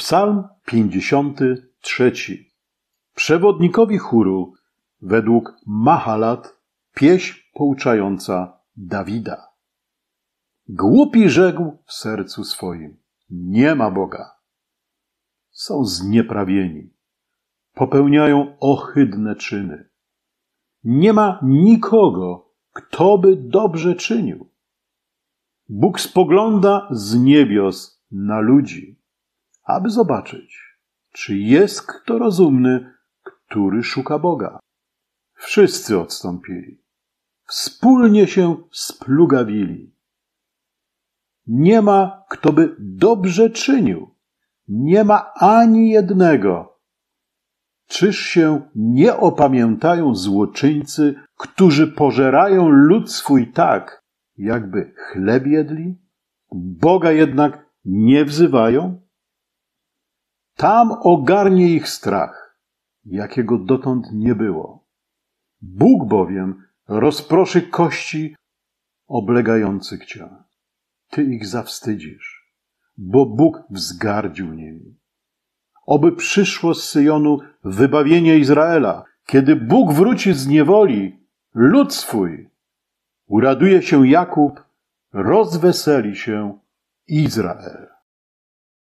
Psalm 53. Przewodnikowi chóru według Mahalat pieśń pouczająca Dawida. Głupi rzekł w sercu swoim: Nie ma Boga. Są znieprawieni, popełniają ohydne czyny. Nie ma nikogo, kto by dobrze czynił. Bóg spogląda z niebios na ludzi aby zobaczyć, czy jest kto rozumny, który szuka Boga. Wszyscy odstąpili. Wspólnie się splugawili. Nie ma, kto by dobrze czynił. Nie ma ani jednego. Czyż się nie opamiętają złoczyńcy, którzy pożerają lud swój tak, jakby chleb jedli? Boga jednak nie wzywają? Tam ogarnie ich strach, jakiego dotąd nie było. Bóg bowiem rozproszy kości oblegających cię. Ty ich zawstydzisz, bo Bóg wzgardził nimi. Oby przyszło z Syjonu wybawienie Izraela, kiedy Bóg wróci z niewoli, lud swój. Uraduje się Jakub, rozweseli się Izrael.